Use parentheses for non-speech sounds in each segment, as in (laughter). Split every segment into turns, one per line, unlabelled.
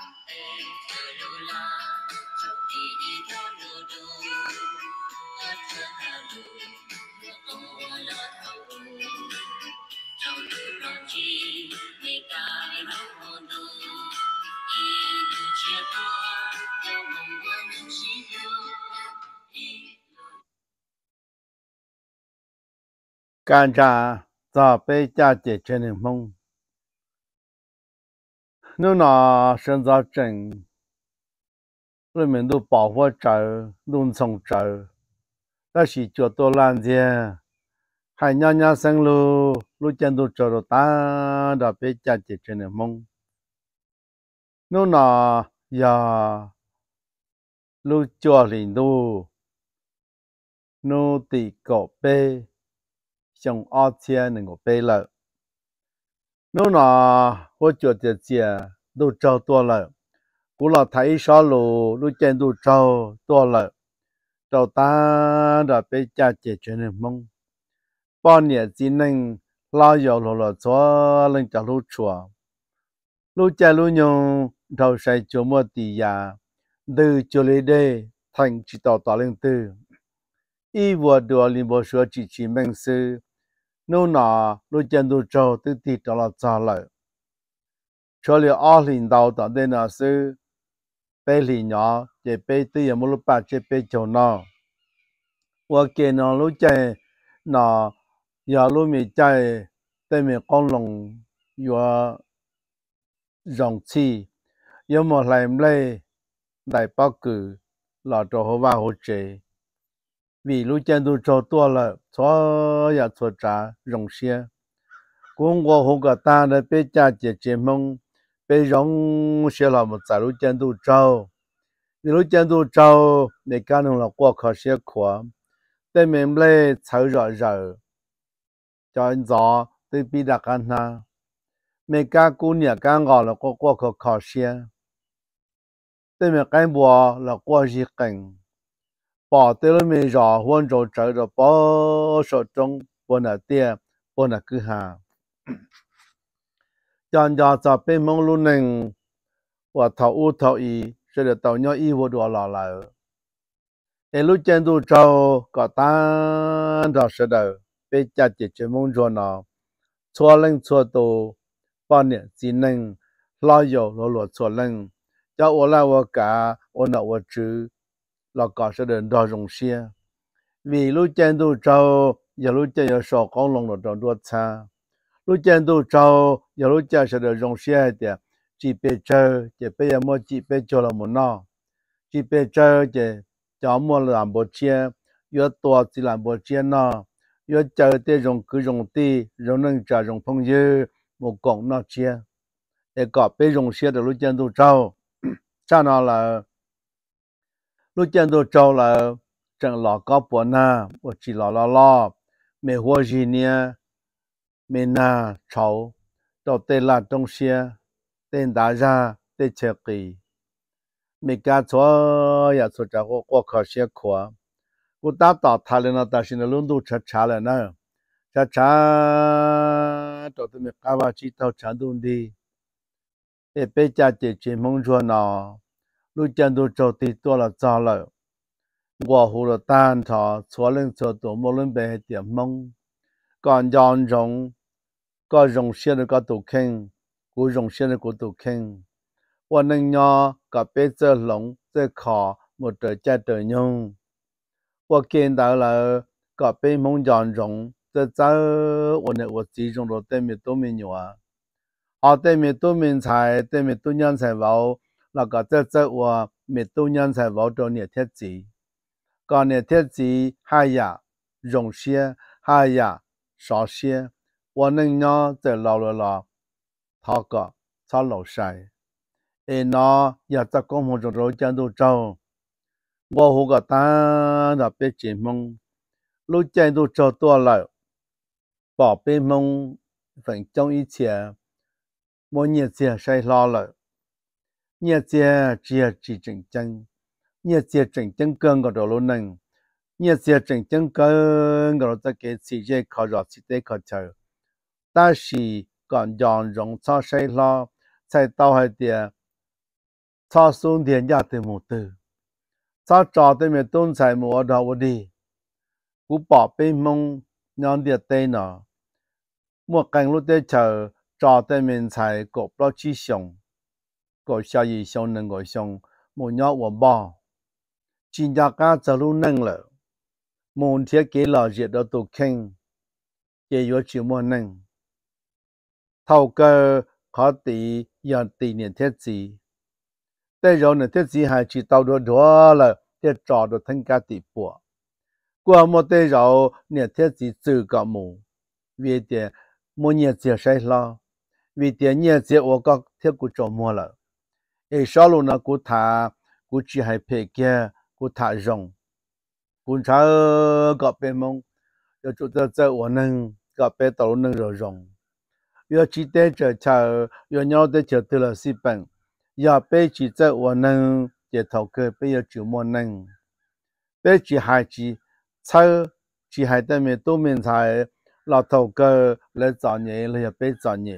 em chờ đi theo đồ đồ hát cho hà đồ ông hoa là thầu trong đồ lo chi nghe cả lòng hồn đồ y như chia hoa theo mong muốn những chi yêu Cảm ơn các bạn đã theo dõi 我拿身在正，人民都饱获着，农村着，那些脚多蓝天，还娘娘生路，路见都着着蛋，着别家姐成的梦。我拿呀，路交心多，我得个背，向阿姐那个背了。路那，我脚的茧都找多了。过老太一上路，路茧都找多了，找单的被家解决的梦。半夜只能老油落罗坐冷脚炉处，路家路娘头上就莫地呀，都就来得，谈起到大龄子。伊话对我林说几句名事。nô nọ lô chân đu trâu tư tì trở lại trò lợi. Cho liệu ọ lìn đầu tỏ đây nọ sư, bê lì nhỏ, chế bê tư yà mô lô bạc chế bê chầu nọ. Và kê nọ lô chè nọ, yà lô mì chè, tê mì con lồng yà rộng chi, yà mô lại mê, lại bao cử, lọ trò hô va hô chế. 微路监督招多了，错也错在容县。公国五个大的百家姐姐们被容县了么在路监督找，一路监督找，你讲侬了高考学科，对面木嘞凑热闹，人早都比他跟他，每家过年干好了过高考考试，对面干部了过几干。把地了边热，温州找着不少中国那点，我那故乡。人家在北门路呢，我头五头一，说着头热一服都拿了。一路见到草，搞蛋炒石头，被家解决温泉呢，车人车多，放年技能，老有老路车人，叫我来我干，我那我住。là cả sẽ đến đo rồng xe vì lúc chân tu trâu giờ lúc chân giờ sọ con lòng là tròn đua xa lúc chân tu trâu giờ lúc chân sẽ đến rồng xe thì chỉ bị chơi chỉ bây giờ mua chỉ bị cho là một nọ chỉ bị chơi chỉ cho mua làm bộ chia yếu to chỉ làm bộ chia nọ yếu chơi thì rồng cứ rồng ti rồng nâng trả rồng phong dư một cọng nọ chia để có bị rồng xe được lúc chân tu trâu (clears throat) cha nó là 六点多招了正老高粑呢，我煮老老老，没活几年，没拿潮，都带了东西，带大人带车去，没敢坐，也坐这我过客小车，我打倒他呢，但是那轮渡车拆了呢，拆，都对面办法去到成都的，也别家姐姐们说呢。lúc chân tôi cho tí tôi là cho lời 我胡了单茶，错人错多么人白点梦，干杨蓉，个蓉县的个都肯，个蓉县的个都肯，我能呀个别只龙只卡没得接得用，我见到了个别梦杨蓉，这早我呢我集中了对面多面牛啊，啊对面多面菜，对面多娘菜包。那个在在我每多年才发着热帖子。个热帖子，还呀容些，还呀少些，我能愿在老里头，他个操老晒，哎，那也在公路中路肩度走，我和个胆特别惊恐，路肩度走多了，宝贝们反正一切，我年前是老了。nhẹ chia chia chỉ chỉnh chân nhẹ chia chỉnh chân cơn của đồ luôn nâng nhẹ chia chỉnh chân cơn của ta cái chỉ chế khó rõ chỉ tế khó chờ ta chỉ còn dọn rộng cho say lo sai tao hay tiền cho xuống tiền nhà từ một từ cho trò tới mình tôn sai mùa đầu đi cú bỏ bên mông nhon địa tây nọ một cảnh lúc tới chờ trò thì mình sai cột lo chi sống có gì xong, xong, và thiết kế kinh, 个下一想能个想，莫要我吧。今家家走路能了，明天给老热的都看，也有什么能？头个考第要第年天子，但有年天子还知道多多了，这找到参加直播。qua gì tế rau nè thiết gì tự cả mù vì thế mua nhẹ chia sai lo vì thế nhẹ chia ô các thiết của cho mua là 诶，小路呢？过窄，过去还偏见，过太重。观察各边门，要做到在我能各边道路能绕绕。要记得着车，要让在桥头了四边，要别急在我能低头看，不要久莫能，别急孩子，车，急还得免对面车老头哥来找你，来要别找你。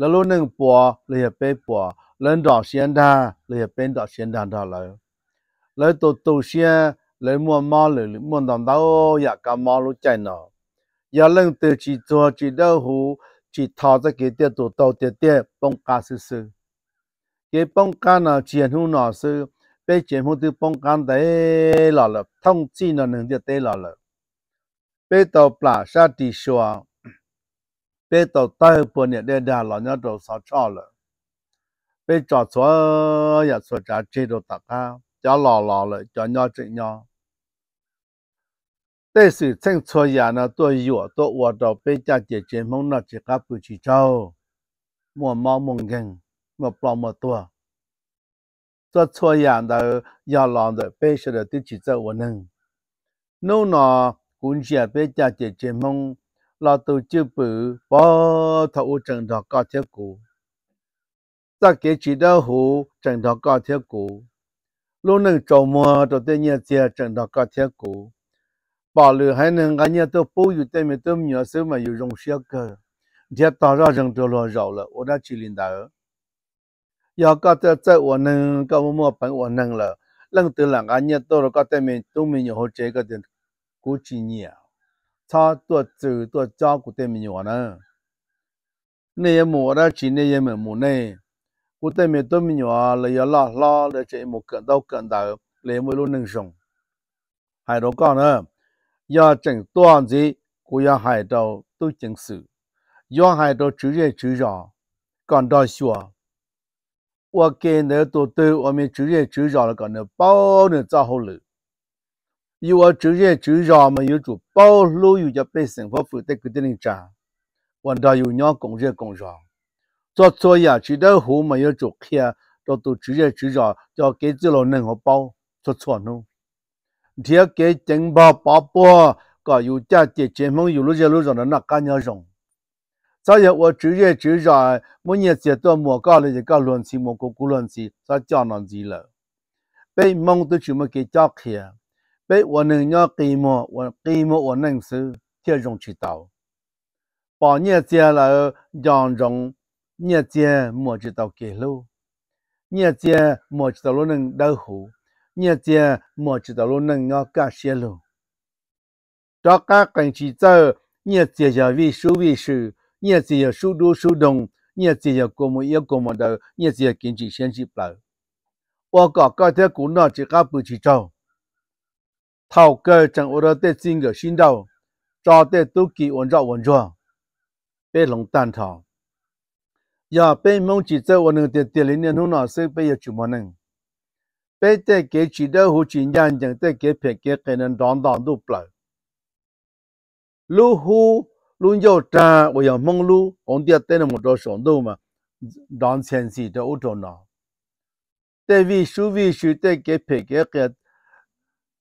แล้วลูกหนึ่งปัวเลยเป้ปัวเล่นดอกเสียนดาเลยเป็นดอกเสียนดาดอกเลยแล้วตัวตัวเสียเลยมัวมอเลยมัวตอนเต้าอยากกำมอรู้ใจเนาะอย่าเล่นตัวจีจัวจีเด้าหูจีทอจะเกี่ยตัวโตเตี้ยเตี้ยป้องกันซื่อเกี่ยป้องกันเนาะเจียนหูเนาะซื่อไปเจียนหูตัวป้องกันได้หล่อเลยท่องจีเนาะหนึ่งเตี้ยเตี้ยหล่อเลยไปตัวปลาชาติชัว被毒大后半年，爹爹老娘都上床了。被找错野错咱追着打打，叫拉拉了，娘尿娘。但水趁撮野那多药多，我着被渣姐姐们了几家不去找，我毛梦惊，没包没多。这撮野的要让的，被吓得对起直我能，努哪，滚下被渣姐姐们。là từ chữ bự bỏ thọ u trần đó có thiết cụ ta kế chỉ đạo hủ trần đó có thiết cụ lúc nâng trầu mùa đầu tiên nhớ chia trần đó có thiết cụ bỏ lửa hay nâng cái nhớ tôi bố dù tên mình tôi nhớ sớm mà dù rong xe cơ thiết tỏ ra rừng trầu lò rầu là ô đã chỉ linh đạo giờ có thể chơi ô nâng có mua bánh ô nâng là lần từ là cái nhớ tôi rồi có tên mình tôi mình nhớ hỗ trợ cái tiền cú chỉ nhỉ 他走多家古代民谣呢，那些木的器那没木的，古代民都民谣，来拉拉来唱木歌道歌道，人们都能唱。还有讲呢，要唱多少字，要喊到都少数，要喊到昼业昼夜，干多学。我跟你多到我们昼业昼夜了，干的包你做好了。有我周日周日没有主保老有些百生活费在个地方挣，我上有两工人工上，做作业、做点活没有做，去啊，到到周日周日要给子老任何包，做错了，第二给金宝包包，搞有点点，真没有了就路上的那干鸟上，再有我周日主日每年接到莫家里一个乱事，莫个古乱事，在江南去了，被蒙的全部给教去别话，农业规模、规我能数，这种渠道，把人家来养种，人家摸着到记录，人家摸着到能保护，人家知道到能要改善咯。大家跟起走，人家就为收为收，人家就收多收多，人家就过么也过么到，人家就经济先去步。我讲，刚才公路就个不去走。桃改我的最新个线路，站点都给完作完作，别龙站台，也备满汽在我那个得里面弄那些备有几末能，备得给几条火车，让得给别价给能长短都不来。路虎、路油站我要梦路，安得有那么多线路嘛？当前是得我头脑，这位收费员得给别价给。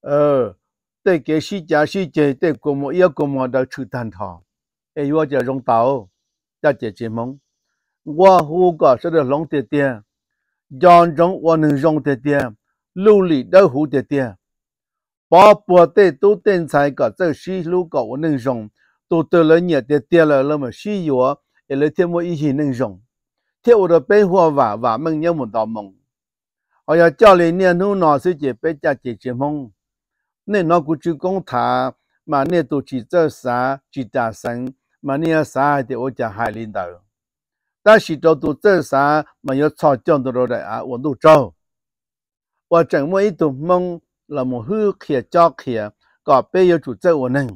呃，在给时间时间，在国末要国末的出单趟。哎，我叫荣达哦，大姐姐们，我胡搞说的容得点，讲中我能容得点，努力到胡得点。把部队都点才个在西路搞我能上，都得了你的点了那么西我也来天我一起能上。天我的变化话话们也么大梦，我要叫来你同那些姐叫姐姐们。你拿过去讲他，嘛你都去做啥？去啥？嘛你要啥还得我家海领导。但是都做这啥，没有架的路少啊！我都走。我整么一头梦，那么黑，黑，焦，焦，隔壁又住在我呢。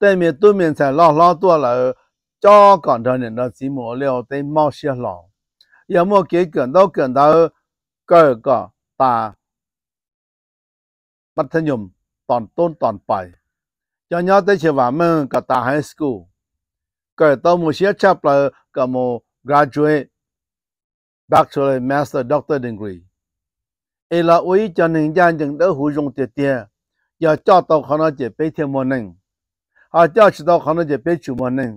对面对面才老老多楼，焦干着人那寂寞了都冒血了，要么给剪到剪到，割割打。มัธยมตอนต้นตอนปลายยอนยอดได้เชื่อว่ามึงกับตาไฮสคูลก็ต้องมูเชียชับเลยกับมู graduate doctorate master doctor degree เอลาอุ้ยจะหนึ่งยานจึงได้หูยงเตียเตียอย่าเจ้าตัวเขาเจ็บไปเทียมหนึ่งอาเจ้าชิดเขาเจ็บไปชิมหนึ่ง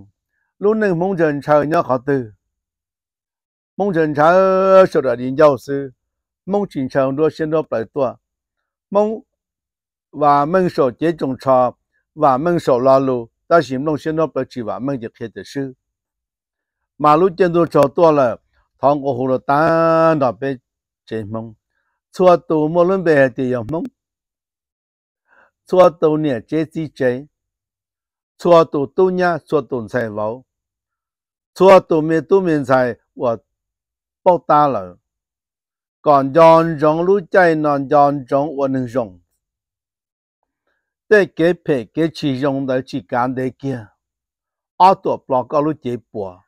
ลูกหนึ่งมงเจนชายเนี่ยเขาตื่นมงเจนชายสุดยอดยินยาวซื้อมงจินชายด้วยเช่นด้วยปลายตัวมง话门少电种车，话门少拉路，但是弄些那不去话门就开得少。马路电动车多了，糖果葫芦蛋那边做梦，做都冇伦白还得用梦，做都年接接接，做都都年做东西无，做都没都没在我报答了。敢让让路在，南让中我能让。在给平给起中头去干的件，阿多伯个路结伴，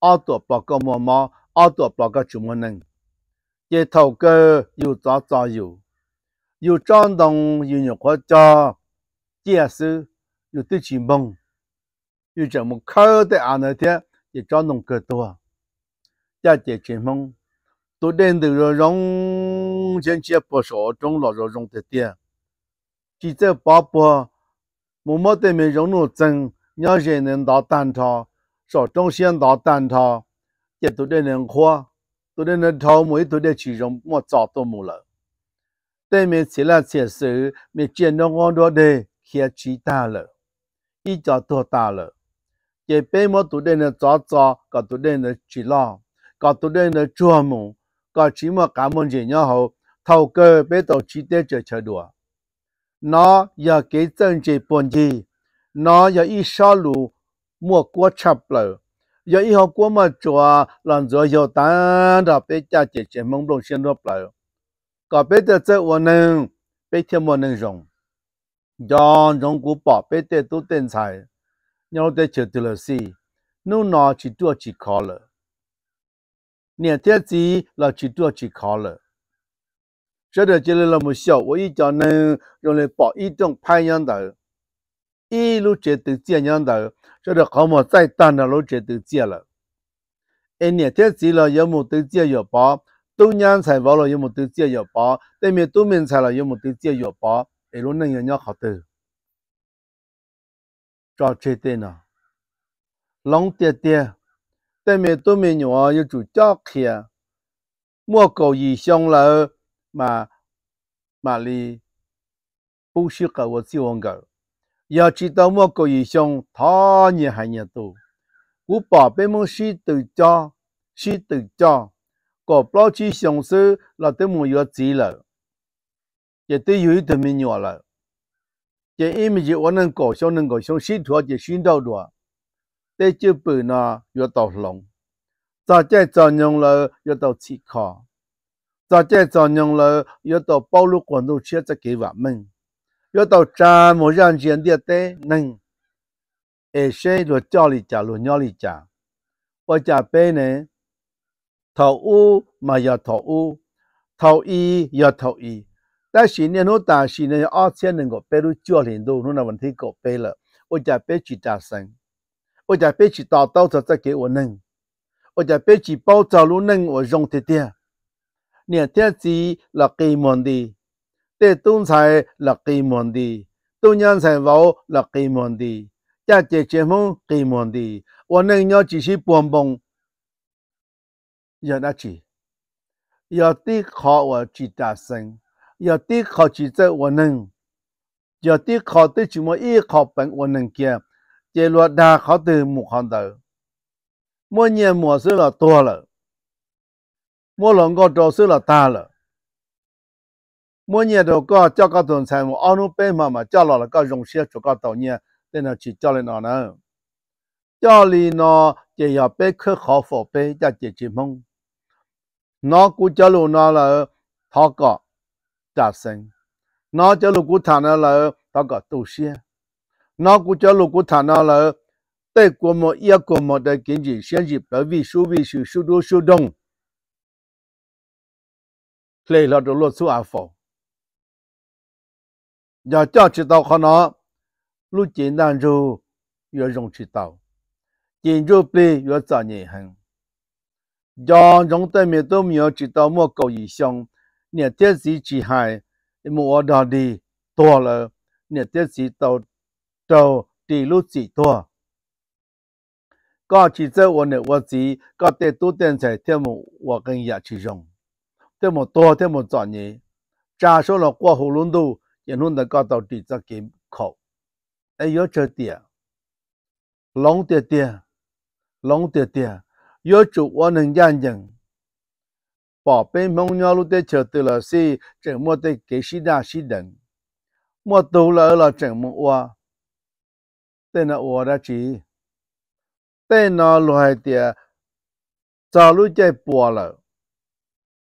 阿多伯个妈妈，阿多伯个姊么们，一头个又打酱油，又张东又肉块炸，解释，有又点钱梦，又这么开的阿那天也张东更多，要解钱梦，多点都说融进去不少，种落肉融的点。记者发布：某某对面荣路村有车人打单车，说中线打单车一度的融化，度的的头目一度其中我找到没了。对面车辆行驶，没见到我多的黑骑大了，一脚多大了？给白某度的的抓抓，搞度的的去了，搞度的的琢磨，搞起码赶么些然后偷个被盗骑的就车多。那要给咱这半截，那要一山路，莫过差不了，要以后过么着啊？让咱要当着百家姐姐，懵懂先落了。个别的这我能，别天没能上。咱中国八百的都登菜，有的就得了。是，努拿去多几考了？你得子拿去多几考了？这条街那么小，我一家能用来包一种盘洋豆，一路街都见洋豆。这条河某再大的路街都捡了。一两天走了，要么都见有包；都天菜包了，要么都见有包；对面冬面菜了，要么都见有包。一路恁也念好多。找车带呢，龙爹爹，对面冬牛啊，要煮饺子，莫搞一香了。嘛嘛哩，不许我这种个。要知道，莫搞一箱，他伢伢多，我巴贝们是特价，是特价。搞不去享受，那都没有钱了，也得有一点米伢了。这每一日我能搞，笑，能搞笑，谁多就谁多多。在这本呢，要到龙，在这找人了，要到去卡。大家在养了要到包罗广路车才给我们；要到账目人见点单，能要先做家里账，做哪里家，我家辈呢？头污嘛要头污，头衣要头衣。但是呢，我担心呢，阿姐能够背到九零都，我那问题搞背了。我家辈去打针，我家辈去打刀子，再给我弄；我家辈去包扎，我弄我容易点。年天子六基门的，对东财六基门的，东阳财宝六基门的，家节节目基门的，我能要只是帮帮，要那起，要的靠我去大声，要的靠去在我能，要的靠对什么一靠本我能讲，结果大好的木看到，每年模式了多了。莫龙哥周岁了，大了。莫年头，个家个总裁，我阿努贝妈妈家来了，个荣幸在家导演，在那去家里哪能？家里那就要贝克、好伙伴加姐姐们。那姑家路哪了，他讲单身。那家路姑谈那来？他讲独身。那古家路姑谈那来？对国么幺国么的经济，先是不畏、不畏、羞羞、羞羞、羞累了就落座安佛。让讲渠道好难，路艰难就越容渠道，建筑碑越造年痕。让容对面都没有渠道莫高一像，让电视机海没我的地多了，让电视头头地路子多。各季节我呢物资各地都正在挑木或跟叶去种。thế một to thế một chọn nhỉ cha số là qua hồ luôn đâu yên luôn đã có tàu đi ra kiếm khẩu ấy nhớ chơi tiền lóng tiền tiền lóng tiền tiền nhớ chủ quan nên gian bên mong nhau lúc tết chờ từ là si chẳng mua tết kế sĩ đa sĩ đần mua tù là ở là chẳng mua oa là oa đã chỉ tên là loài tiền cho lúc chơi bùa rồi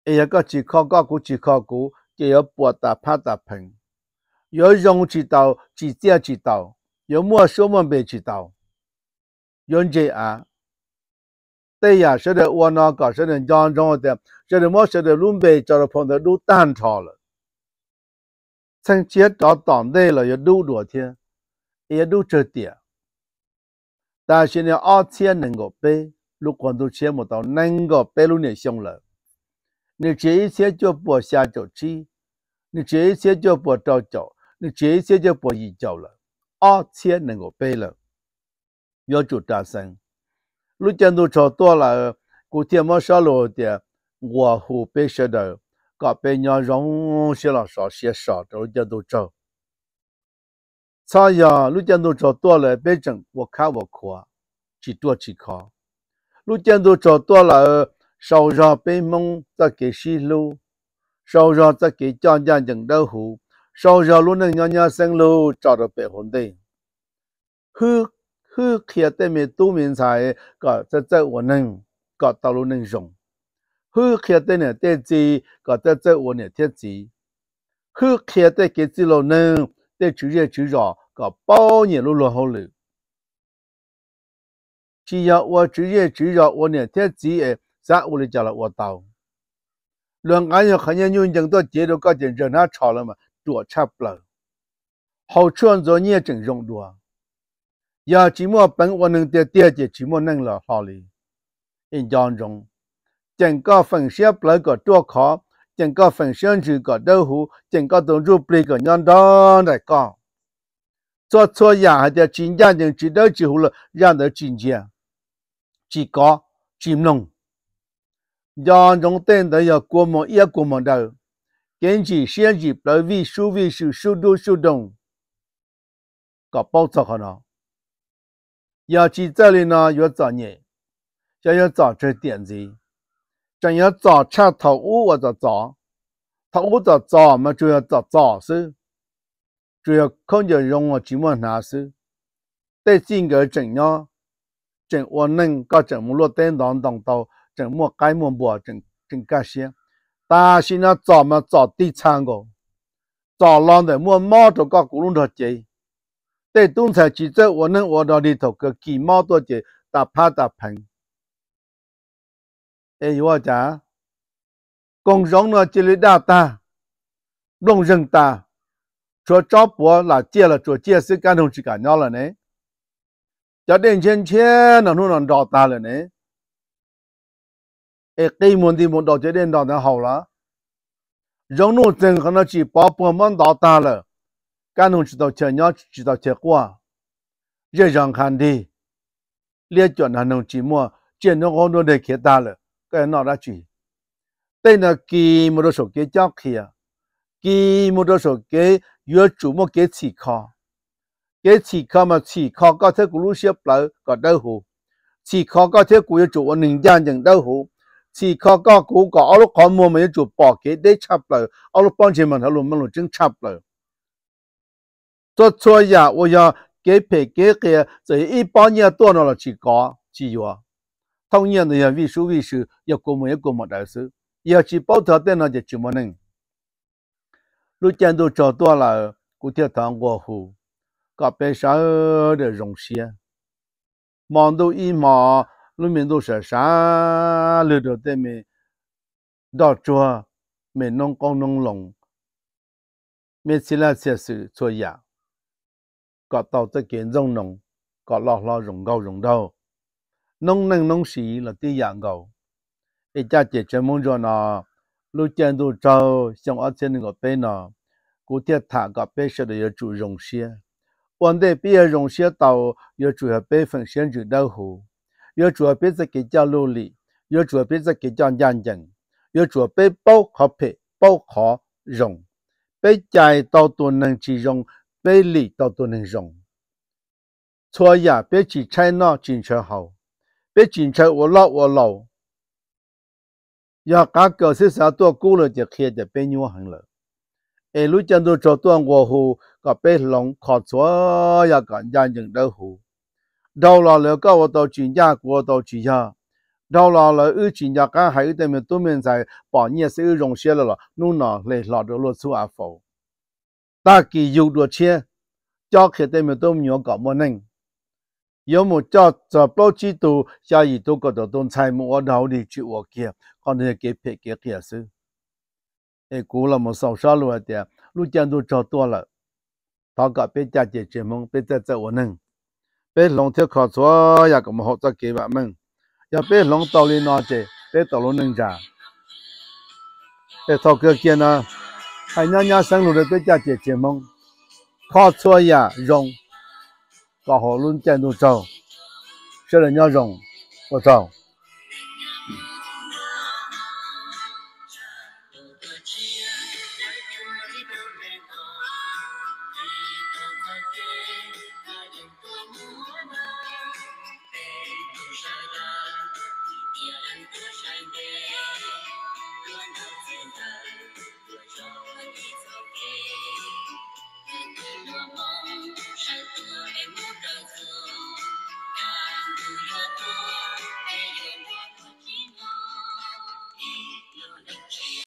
哎呀，个自夸个股、自夸股，皆有博大、怕大平，有融资道、自涨之道，有莫什么别之道。杨姐啊，对呀，晓得我那个，晓得讲装的，晓得莫晓得乱辈，做了碰得都蛋炒了。从前搞短的了，有六十天，也有这点，但是呢，二天能够百，如果都切不到能够百六点上了。你这一些就不下脚去，你这一些就不着脚，你这一些就不依脚了，二切能够背了，要求大声。六点多早到了，古天没上楼的，我后背学的，刚背娘让写了上写啥，六点多走。苍蝇，六点多早到了，北京我看我快，去多去扛。六点多早到了。烧烧被蒙在给西路，烧烧在给江江金斗湖，烧烧路能娘娘生路，找到白红灯。后后开对面杜明才搞在在我能搞道路弄上，后开对面大姐搞在在我能贴子，后开对给子老能在主任主任搞包年路路好了。只要我主任主任我能贴子诶。在屋里叫了我到。两个人合计认人做，接着搞点热闹吵了嘛，多差不多。后村你也真容多，要起码本我能得点点起码能了好哩。印象中，整个分不来个多卡，整个分散住个多腐，整个动作不个让多难讲。做错伢还得进家进知道之后了，让得进去，几家金融。让农村农要过么一过么的，根据上级党委、市动，搞领导、好了。要记这里呢，要责任，要用组织、电器，真要抓头乌或者抓头乌在抓，嘛就要抓查手，就要看着让我这么难受。对性格怎样，怎我能够怎么落得难当到？真莫该谢莫，真真感谢。但是呢，咱们做地产个，做房的产，我着都搞过两套钱。在东山起走，我能我到里头个几毛多钱打拍打平。哎，我讲，工商银行这里大单，弄行大。做早博那借了，做接时干东西干掉了呢。要点钱钱，能弄能找大了呢。哎，该忙的忙到这点，当然好了。容奴真可能去把帮忙打单了，该奴知道，亲娘知道结果。也样看的，这样那侬寂寞，见到好多的期待了，该哪了去。对呢，该么多手机交去啊？该么多手机，月主么给许可？给许可嘛？许可搞车库有些不搞得好，许可搞车库业主按人家整得好。旗考高估高，阿们考模没有做报级，得吃不多；阿们班前门和龙没路真差不了。做作业，我要改培改改，在一八年多拿了几高几优，同样的要为首为首，要过模一个模在手。要去报他，在那就怎么能？路见都找到了，古铁塘、广福、高坪山的容县，忙都一忙。路面都是沙，路道对面到处是农工农农，没些些事作业，国道在建中农，各路路融沟融道，农农农是那点养牛。一家解决么些呢？路建都像我这千个工人，高铁他各必须的要住融雪，往得必要融雪道要住些百分线就恼火。要一辈子更加努力，要一辈子更加严谨，要准备报好牌、报好人，被奖到都能用，被理到都能用。错呀，别去采纳政车好，别政车我老我老。要干够些上多，过了就开的变软横了。一路将到做到我好，个别龙靠左，要干严谨的好。到哪里我到金家？我到金家！到哪里有金家刚还有得名，都名在八月十有中写了了，弄了来着多乱说话？大概有多钱？交给他们都有搞么能？要么叫十包纸都，下一都个到当财务我手里去，我给，可能给批给批啊！是，哎，过了么？少少弄一点，路见都找多了，大哥别瞎姐姐们别在这我弄。别龙跳卡错呀，个么好多几百蚊？要别龙到离哪只？别到离人家，别偷狗劫哪？还娘娘生路的对家姐姐们，卡错呀容，把何论全都走，晓得娘容不走？